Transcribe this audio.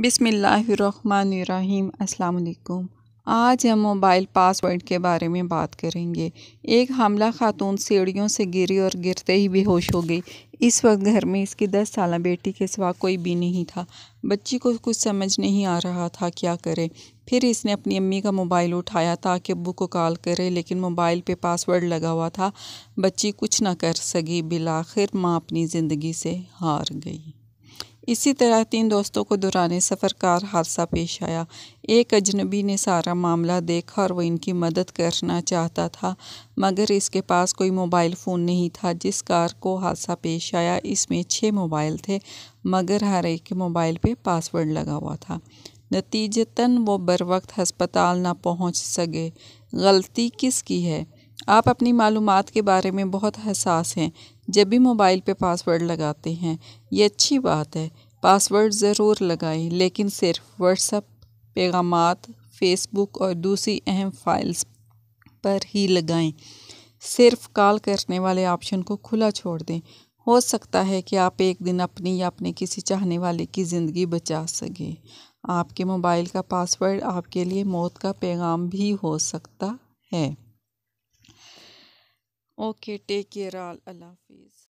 बिसमीम् अल्लाम आज हम मोबाइल पासवर्ड के बारे में बात करेंगे एक हमला खातून सीढ़ियों से गिरी और गिरते ही बेहोश हो गई इस वक्त घर में इसकी दस साल बेटी के सिवा कोई भी नहीं था बच्ची को कुछ समझ नहीं आ रहा था क्या करे फिर इसने अपनी अम्मी का मोबाइल उठाया ताकि अबू को कॉल करे लेकिन मोबाइल पे पासवर्ड लगा हुआ था बच्ची कुछ ना कर सकी बिलाखिर माँ अपनी ज़िंदगी से हार गई इसी तरह तीन दोस्तों को दौरान सफ़र कार हादसा पेश आया एक अजनबी ने सारा मामला देखा और वह इनकी मदद करना चाहता था मगर इसके पास कोई मोबाइल फ़ोन नहीं था जिस कार को हादसा पेश आया इसमें छः मोबाइल थे मगर हर एक के मोबाइल पे पासवर्ड लगा हुआ था नतीजतन वो बर वक्त हस्पताल ना पहुँच सके गलती किसकी है आप अपनी मालूम के बारे में बहुत हसास हैं जब भी मोबाइल पे पासवर्ड लगाते हैं ये अच्छी बात है पासवर्ड ज़रूर लगाएं लेकिन सिर्फ व्हाट्सअप पैगाम फेसबुक और दूसरी अहम फाइल्स पर ही लगाएं सिर्फ कॉल करने वाले ऑप्शन को खुला छोड़ दें हो सकता है कि आप एक दिन अपनी या अपने किसी चाहने वाले की ज़िंदगी बचा सकें आपके मोबाइल का पासवर्ड आपके लिए मौत का पैगाम भी हो सकता है ओके टेक केयर ऑल अल्लाह हाफिज़